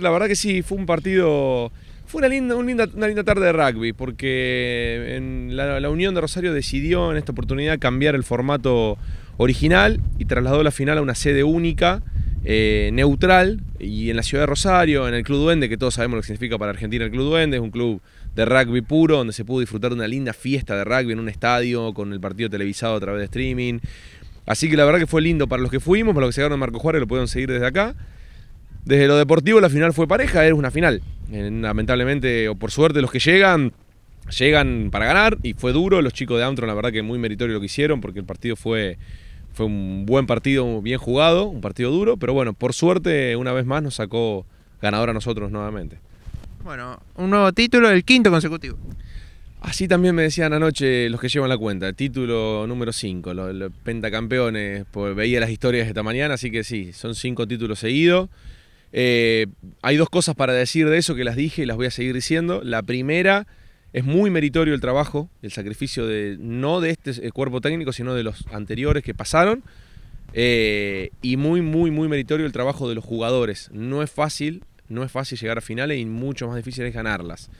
La verdad que sí, fue un partido... Fue una linda, una linda, tarde de rugby, porque la, Unión de Rosario decidió en esta oportunidad cambiar el formato original y trasladó la final a una sede única, eh, neutral, y en la ciudad de Rosario, en el Club Duende, que todos sabemos lo que significa para Argentina el Club Duende, es un club de rugby puro, donde se pudo disfrutar de una linda fiesta de rugby en un estadio, con el partido televisado a través de streaming. Así que la verdad que fue lindo para los que fuimos, para los que se llegaron a Marco Juárez, lo pueden seguir desde acá. Desde lo deportivo la final fue pareja, era una final. Eh, lamentablemente, o por suerte, los que llegan, llegan para ganar y fue duro. Los chicos de Amtron, la verdad que muy meritorio lo que hicieron porque el partido fue, fue un buen partido, bien jugado, un partido duro. Pero bueno, por suerte, una vez más nos sacó ganador a nosotros nuevamente. Bueno, un nuevo título, el quinto consecutivo. Así también me decían anoche los que llevan la cuenta, el título número 5, los, pentacampeones, pues veía las historias esta mañana, así que sí, son cinco títulos seguidos. Eh, hay dos cosas para decir de eso que las dije y las voy a seguir diciendo. La primera, es muy meritorio el trabajo, el sacrificio de no de este eh, cuerpo técnico, sino de los anteriores que pasaron. Eh, y muy, muy, muy meritorio el trabajo de los jugadores. No es fácil, no es fácil llegar a finales y mucho más difícil es ganarlas.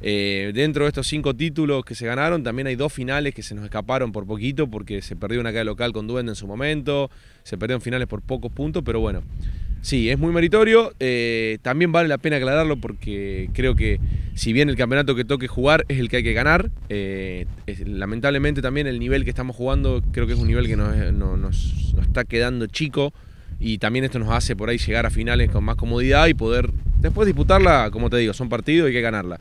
dentro de estos cinco títulos que se ganaron, también hay dos finales que se nos escaparon por poquito porque se perdió una calle local con Duende en su momento, se perdieron finales por pocos puntos, pero bueno, Sí, es muy meritorio. Eh, también vale la pena aclararlo porque creo que si bien el campeonato que toque jugar es el que hay que ganar, eh, lamentablemente también el nivel que estamos jugando creo que es un nivel que nos, eh, no, nos, está quedando chico y también esto nos hace por ahí llegar a finales con más comodidad y poder después disputarla, como te digo, son partidos y hay que ganarla.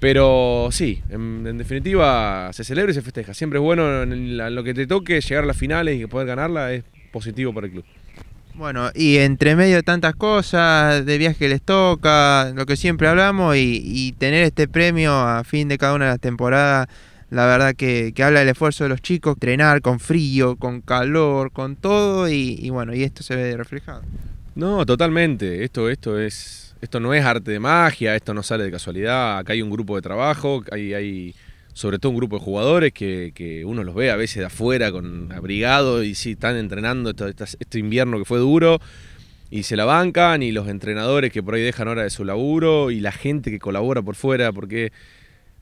Pero sí, en, definitiva se celebra y se festeja. Siempre es bueno en lo que te toque llegar a las finales y poder ganarla es positivo para el club. Bueno, y entre medio de tantas cosas, de viajes que les toca, lo que siempre hablamos, y, tener este premio a fin de cada una de las temporadas, la verdad que, habla del esfuerzo de los chicos, entrenar con frío, con calor, con todo, y, y, bueno, y esto se ve reflejado. No, totalmente. Esto, esto es, esto no es arte de magia, esto no sale de casualidad. Acá hay un grupo de trabajo, hay, hay sobre todo un grupo de jugadores que, uno los ve a veces de afuera con abrigado y sí, están entrenando este, este, invierno que fue duro y se la bancan y los entrenadores que por ahí dejan hora de su laburo y la gente que colabora por fuera porque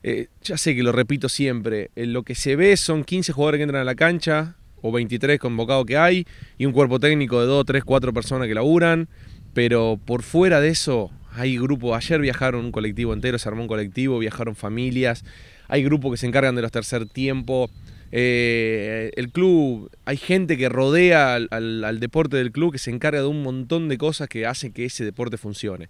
eh, ya sé que lo repito siempre, lo que se ve son 15 jugadores que entran a la cancha o 23 convocados que hay y un cuerpo técnico de 2, 3, 4 personas que laburan, pero por fuera de eso hay grupos, ayer viajaron un colectivo entero, se armó un colectivo, viajaron familias, hay grupos que se encargan de los tercer tiempo. Eh, el club, hay gente que rodea al, deporte del club que se encarga de un montón de cosas que hacen que ese deporte funcione.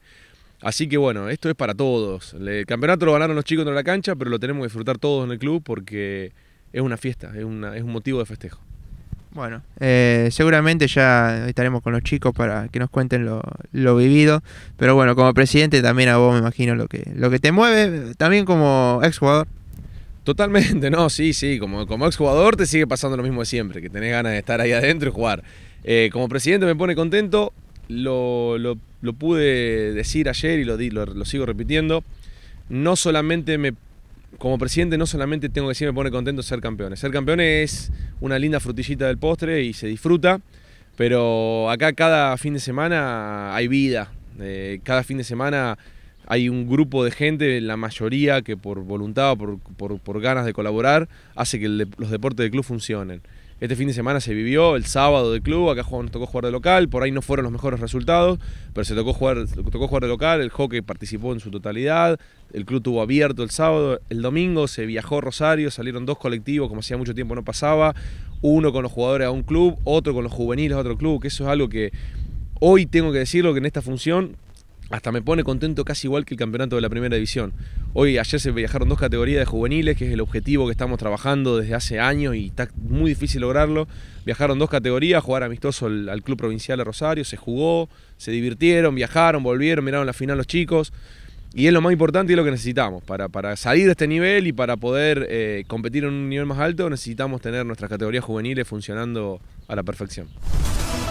Así que bueno, esto es para todos. El campeonato lo ganaron los chicos en la cancha, pero lo tenemos que disfrutar todos en el club porque es una fiesta, es un motivo de festejo. Bueno, eh, seguramente ya estaremos con los chicos para que nos cuenten lo, vivido. Pero bueno, como presidente también a vos me imagino lo que, te mueve, también como exjugador. Totalmente, no, sí, sí, como, como exjugador te sigue pasando lo mismo de siempre, que tenés ganas de estar ahí adentro y jugar. Eh, como presidente me pone contento, lo, pude decir ayer y lo, lo sigo repitiendo. No solamente me como presidente no solamente tengo que decir me pone contento ser campeones. Ser campeones es una linda frutillita del postre y se disfruta, pero acá cada fin de semana hay vida. Eh, cada fin de semana hay un grupo de gente, la mayoría que por voluntad o por, ganas de colaborar, hace que los deportes de club funcionen. Este fin de semana se vivió, el sábado del club, acá nos tocó jugar de local, por ahí no fueron los mejores resultados, pero se tocó jugar, tocó jugar de local, el hockey participó en su totalidad, el club tuvo abierto el sábado, el domingo se viajó a Rosario, salieron dos colectivos, como hacía mucho tiempo no pasaba, uno con los jugadores a un club, otro con los juveniles a otro club, que eso es algo que hoy tengo que decirlo, que en esta función hasta me pone contento casi igual que el campeonato de la primera división. Hoy, ayer se viajaron dos categorías de juveniles, que es el objetivo que estamos trabajando desde hace años y está muy difícil lograrlo. Viajaron dos categorías, jugar amistoso al, Club Provincial de Rosario, se jugó, se divirtieron, viajaron, volvieron, miraron la final los chicos. Y es lo más importante y es lo que necesitamos. Para, salir de este nivel y para poder eh, competir en un nivel más alto, necesitamos tener nuestras categorías juveniles funcionando a la perfección.